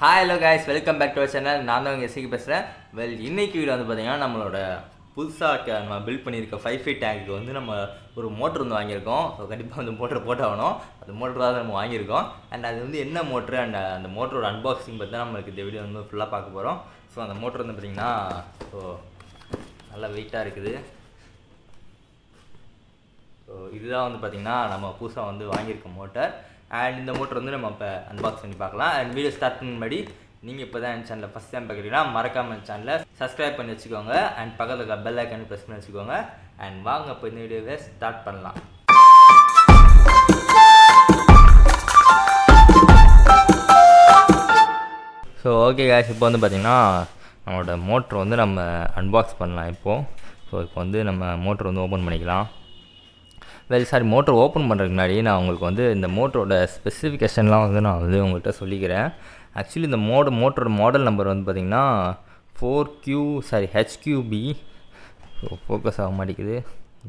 hi hello guys welcome back to our channel நான் தான் உங்கள் எஸ்சிக்கு பேசுகிறேன் வெல் இன்றைக்கி வீடு வந்து பார்த்தீங்கன்னா நம்மளோட புதுசாக நம்ம பில்ட் பண்ணியிருக்க ஃபைவ் ஃபீட் டேங்க்கு வந்து நம்ம ஒரு மோட்டர் வந்து வாங்கியிருக்கோம் ஸோ கண்டிப்பாக அந்த மோட்டர் போட்டாகணும் அந்த மோட்ரு தான் நம்ம வாங்கியிருக்கோம் அண்ட் அது வந்து என்ன மோட்ரு அண்ட் அந்த மோட்டரோட அன்பாக்சிங் பற்றி தான் நம்மளுக்கு இந்த வீடியோ வந்து ஃபுல்லாக பார்க்க போகிறோம் ஸோ அந்த மோட்ரு வந்து பார்த்திங்கன்னா ஸோ நல்லா வெயிட்டாக இருக்குது ஸோ இதுதான் வந்து பார்த்திங்கன்னா நம்ம புதுசாக வந்து வாங்கியிருக்க மோட்டர் அண்ட் இந்த மோட்டர் வந்து நம்ம இப்போ அன்பாக்ஸ் பண்ணி பார்க்கலாம் அண்ட் வீடியோ ஸ்டார்ட் பண்ண முன்னாடி நீங்கள் இப்போ தான் என் சேனலில் ஃபஸ்ட் டைம் பார்க்குறீங்கன்னா மறக்காமல் என் சேனலை சப்ஸ்கிரைப் பண்ணி வச்சுக்கோங்க அண்ட் பக்கத்தில் இருக்க பெல் ஐக்கன் ப்ரெஸ் பண்ணி வச்சுக்கோங்க அண்ட் வாங்க இப்போ இந்த வீடியோவை ஸ்டார்ட் பண்ணலாம் ஸோ ஓகே கேஷ் இப்போ வந்து பார்த்திங்கன்னா நம்மளோட மோட்ரு வந்து நம்ம அன்பாக்ஸ் பண்ணலாம் இப்போது ஸோ இப்போ வந்து நம்ம மோட்ரு வந்து ஓப்பன் பண்ணிக்கலாம் வெல் சாரி மோட்டர் ஓப்பன் பண்ணுறதுக்கு முன்னாடி நான் உங்களுக்கு வந்து இந்த மோட்டரோட ஸ்பெசிஃபிகேஷன்லாம் வந்து நான் வந்து உங்கள்கிட்ட சொல்லிக்கிறேன் ஆக்சுவலி இந்த மோட மோட்டரோட மாடல் நம்பர் வந்து பார்த்திங்கன்னா four Q sorry HQB focus ஆக மாட்டேங்குது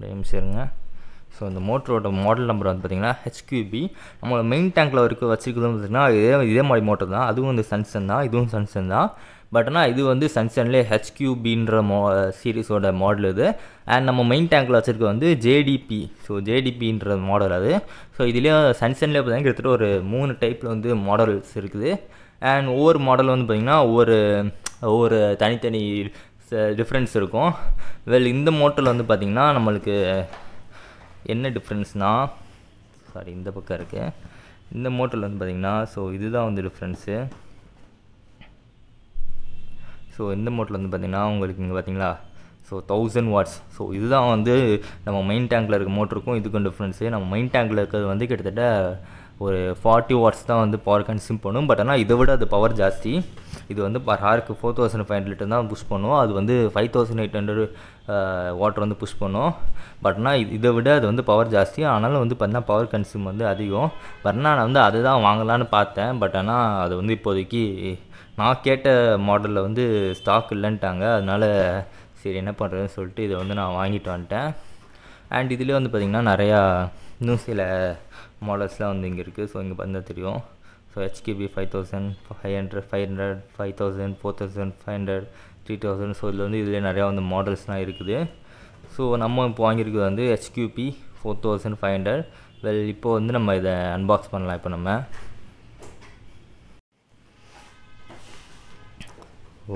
நிமிஷம் இருங்க ஸோ இந்த மோட்டரோட மாடல் நம்பர் வந்து பார்த்திங்கன்னா ஹெச்கியூபி நம்மளோட மெயின் டேங்க்கில் இருக்க வச்சுருக்கிறது பார்த்திங்கன்னா இதே இதே மாதிரி மோட்டர் தான் அதுவும் வந்து சன்சன் தான் இதுவும் சன்சன் தான் பட் ஆனால் இது வந்து சன்சன்லே ஹெச்கியூபின்ற மோ சீரீஸோட மாடல் இது அண்ட் நம்ம மெயின் டேங்க்கில் வச்சுருக்க வந்து ஜேடிபி ஸோ ஜேடிபின்ற மாடல் அது ஸோ இதுலேயே சன்சன்லேயே பார்த்திங்கன்னா கிட்டத்தட்ட ஒரு மூணு டைப்பில் வந்து மாடல்ஸ் இருக்குது அண்ட் ஒவ்வொரு மாடல் வந்து பார்த்திங்கன்னா ஒவ்வொரு ஒவ்வொரு தனித்தனி டிஃப்ரென்ஸ் இருக்கும் வெல் இந்த மோட்டரில் வந்து பார்த்திங்கன்னா நம்மளுக்கு என்ன டிஃப்ரென்ஸ்னால் சாரி இந்த பக்கம் இருக்குது இந்த மோட்டரில் வந்து பார்த்திங்கன்னா ஸோ இதுதான் வந்து டிஃப்ரென்ஸு ஸோ இந்த மோட்டரில் வந்து பார்த்திங்கன்னா உங்களுக்கு இங்கே பார்த்தீங்களா ஸோ தௌசண்ட் வாட்ஸ் ஸோ இதுதான் வந்து நம்ம மெயின் டேங்கில் இருக்க மோட்டருக்கும் இதுக்கும் டிஃப்ரென்ஸு நம்ம மெயின் டேங்கில் இருக்கிறது வந்து கிட்டத்தட்ட ஒரு ஃபார்ட்டி வாட்ஸ் தான் வந்து பவர் கன்சியூம் பண்ணும் பட் ஆனால் இதை விட அது பவர் ஜாஸ்தி இது வந்து பர் ஹாருக்கு four thousand five hundred litre தான் புஷ் பண்ணும் அது வந்து five thousand eight hundred water வந்து புஷ் பண்ணும் பட் ஆனால் இதை விட அது வந்து பவர் ஜாஸ்தி ஆனாலும் வந்து பார்த்தீங்கன்னா பவர் கன்சியூம் வந்து அதிகம் பட் ஆனால் நான் வந்து அதை தான் வாங்கலான்னு பார்த்தேன் பட் ஆனால் அது வந்து இப்போதைக்கு நான் கேட்ட மாடலில் வந்து ஸ்டாக் இல்லைன்ட்டாங்க அதனால் சரி என்ன பண்ணுறதுன்னு சொல்லிட்டு இதை வந்து நான் வாங்கிட்டு வந்துட்டேன் அண்ட் இதுலேயே வந்து பார்த்திங்கன்னா நிறையா இன்னும் சில மாடல்ஸ்லாம் வந்து இங்கே இருக்குது ஸோ இங்கே பார்த்தா தெரியும் so HKB five thousand five hundred five hundred five thousand four thousand five hundred three thousand so இதில் வந்து இதில் நிறையா வந்து மாடல்ஸ்லாம் இருக்குது ஸோ நம்ம இப்போ வாங்கியிருக்கிறது வந்து HQB four thousand five hundred well இப்போ வந்து நம்ம இதை அன்பாக்ஸ் பண்ணலாம் இப்போ நம்ம ஓ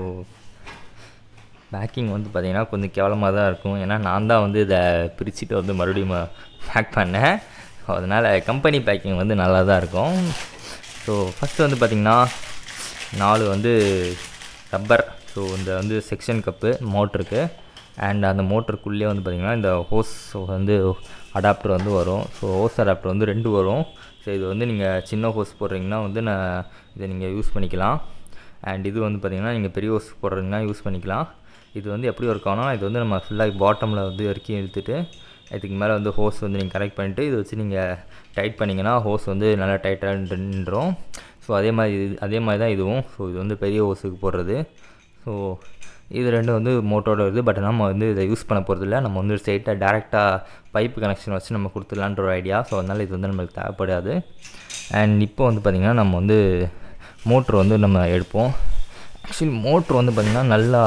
பேக்கிங் வந்து பார்த்திங்கன்னா கொஞ்சம் கேவலமாக தான் இருக்கும் ஏன்னா நான் தான் வந்து இதை பிரிச்சுட்டு வந்து மறுபடியும் பேக் பண்ணேன் அதனால் கம்பெனி பேக்கிங் வந்து நல்லா தான் இருக்கும் ஸோ ஃபஸ்ட்டு வந்து பார்த்திங்கன்னா நாலு வந்து ரப்பர் ஸோ இந்த வந்து செக்ஷன் கப்பு மோட்ருக்கு அண்ட் அந்த மோட்டருக்குள்ளே வந்து பார்த்திங்கன்னா இந்த ஹோஸ் வந்து அடாப்டர் வந்து வரும் ஸோ ஹோஸ் அடாப்டர் வந்து ரெண்டு வரும் ஸோ இது வந்து நீங்கள் சின்ன ஹோஸ் போடுறீங்கன்னா வந்து நான் இதை நீங்கள் யூஸ் பண்ணிக்கலாம் அண்ட் இது வந்து பார்த்திங்கன்னா நீங்கள் பெரிய ஹோஸ் போடுறீங்கன்னா யூஸ் பண்ணிக்கலாம் இது வந்து எப்படி ஒர்க் ஆகணும்னா இது வந்து நம்ம ஃபுல்லாக பாட்டமில் வந்து வரைக்கும் இழுத்துட்டு இதுக்கு மேலே வந்து ஹோஸ் வந்து நீங்கள் கரெக்ட் பண்ணிட்டு இது வச்சு நீங்கள் டைட் பண்ணிங்கன்னா ஹோஸ் வந்து நல்லா டைட்டாக நின்றுடும் ஸோ அதே மாதிரி இது அதே மாதிரி தான் இதுவும் ஸோ இது வந்து பெரிய ஹோஸுக்கு போடுறது ஸோ இது ரெண்டும் வந்து மோட்டோட வருது பட் நம்ம வந்து இதை யூஸ் பண்ண போகிறது இல்லை நம்ம வந்து ஸ்ட்ரெயிட்டாக டேரெக்டாக பைப்பு கனெக்ஷன் வச்சு நம்ம கொடுத்துடலான்ற ஒரு ஐடியா ஸோ அதனால் இது வந்து நம்மளுக்கு தேவைப்படாது அண்ட் இப்போ வந்து பார்த்திங்கன்னா நம்ம வந்து மோட்ரு வந்து நம்ம எடுப்போம் ஆக்சுவலி மோட்ரு வந்து பார்த்திங்கன்னா நல்லா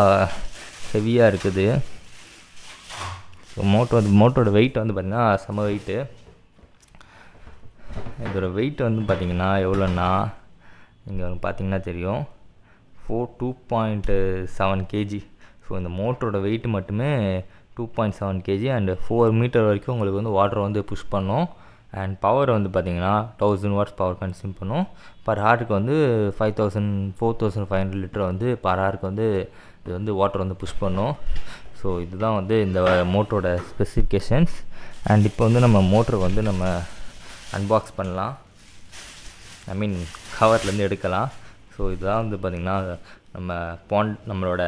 ஹெவியாக இருக்குது ஸோ மோட்டோ வந்து மோட்டோட வெயிட் வந்து பார்த்திங்கன்னா செம வெயிட்டு இதோட வெயிட் வந்து பார்த்திங்கன்னா எவ்வளோன்னா நீங்கள் பார்த்தீங்கன்னா தெரியும் four two point seven KG so இந்த மோட்டரோட வெயிட் மட்டுமே two point seven KG and four metre வரைக்கும் உங்களுக்கு வந்து வாட்டர் வந்து புஷ் பண்ணும் அண்ட் பவர் வந்து பார்த்திங்கன்னா தௌசண்ட் வாட்ஸ் பவர் கன்சியூம் பண்ணும் பர் ஹார்க்கு வந்து five thousand four thousand five hundred litre வந்து பர் ஹார்க்கு வந்து இது வந்து வாட்டர் வந்து புஷ் பண்ணும் ஸோ இதுதான் வந்து இந்த மோட்டரோட ஸ்பெசிஃபிகேஷன்ஸ் அண்ட் இப்போ வந்து நம்ம மோட்ரு வந்து நம்ம அன்பாக்ஸ் பண்ணலாம் ஐ மீன் கவர்லேருந்து எடுக்கலாம் ஸோ இதுதான் வந்து பார்த்திங்கன்னா நம்ம பாண்ட் நம்மளோட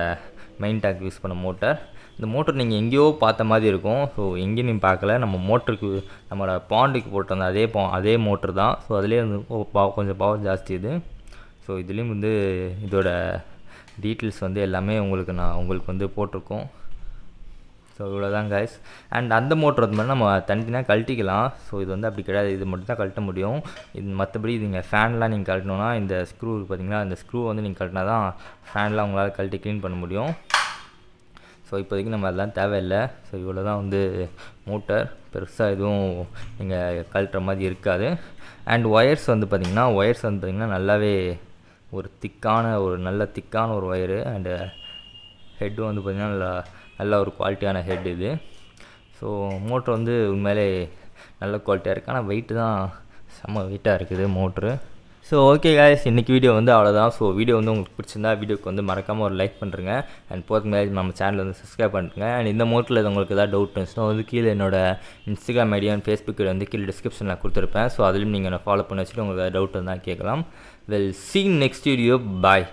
மெயின் டேக் யூஸ் பண்ண மோட்டர் இந்த மோட்டர் நீங்கள் எங்கேயோ பார்த்த மாதிரி இருக்கும் ஸோ எங்கேயும் நீங்கள் பார்க்கல நம்ம மோட்டருக்கு நம்மளோட பாண்டுக்கு போட்டிருந்த அதே பா அதே மோட்டர் தான் ஸோ அதுலேயே வந்து கொஞ்சம் பவர் ஜாஸ்தி இது ஸோ இதுலேயும் வந்து இதோட டீட்டெயில்ஸ் வந்து எல்லாமே உங்களுக்கு நான் உங்களுக்கு வந்து போட்டிருக்கோம் ஸோ இவ்வளோதான் கைஸ் அண்ட் அந்த மோட்ரு வந்து மாதிரி நம்ம தனித்தனியாக கழட்டிக்கலாம் ஸோ இது வந்து அப்படி கிடையாது இது மட்டும் தான் கழட்ட முடியும் இது மற்றபடி நீங்கள் ஃபேன்லாம் நீங்கள் கழட்டணும்னா இந்த ஸ்க்ரூ பார்த்தீங்களா இந்த ஸ்க்ரூ வந்து நீங்கள் கழட்டினா தான் ஃபேன்லாம் உங்களால் கழட்டி க்ளீன் பண்ண முடியும் ஸோ இப்போதைக்கு நம்ம அதெல்லாம் தேவையில்லை ஸோ இவ்வளோ தான் வந்து மோட்டர் பெருசாக எதுவும் நீங்கள் கழட்டுற மாதிரி இருக்காது அண்ட் ஒயர்ஸ் வந்து பார்த்திங்கன்னா ஒயர்ஸ் வந்து பார்த்திங்கன்னா நல்லாவே ஒரு திக்கான ஒரு நல்ல திக்கான ஒரு ஒயரு அண்டு ஹெட்டு வந்து பார்த்திங்கன்னா நல்லா நல்ல ஒரு குவாலிட்டியான ஹெட் இது ஸோ மோட்ரு வந்து உண்மையிலே நல்ல குவாலிட்டியாக இருக்குது ஆனால் வெயிட்டு தான் செம்ம வெயிட்டாக இருக்குது மோட்ரு ஸோ ஓகே காய்ஸ் இன்றைக்கி வீடியோ வந்து அவ்வளோதான் ஸோ வீடியோ வந்து உங்களுக்கு பிடிச்சிருந்தா வீடியோக்கு வந்து மறக்காமல் ஒரு லைக் பண்ணுறேங்க அண்ட் போதும் காய்ஸ் நம்ம சேனல் வந்து சப்ஸ்கிரைப் பண்ணுறேங்க அண்ட் இந்த மோட்டில் உங்களுக்கு ஏதாவது டவுட் இருந்துச்சுன்னா வந்து கீழே என்னோட இன்ஸ்டாகிராம் ஐடியா அண்ட் ஃபேஸ்புக் வந்து கீழே டிஸ்கிரிப்ஷனில் கொடுத்துருப்பேன் ஸோ அதிலும் நீங்கள் என்னை ஃபாலோ பண்ண வச்சுட்டு உங்களுக்கு ஏதாவது டவுட் இருந்தால் கேட்கலாம் வெல் சீ நெக்ஸ்ட் வீடியோ பாய்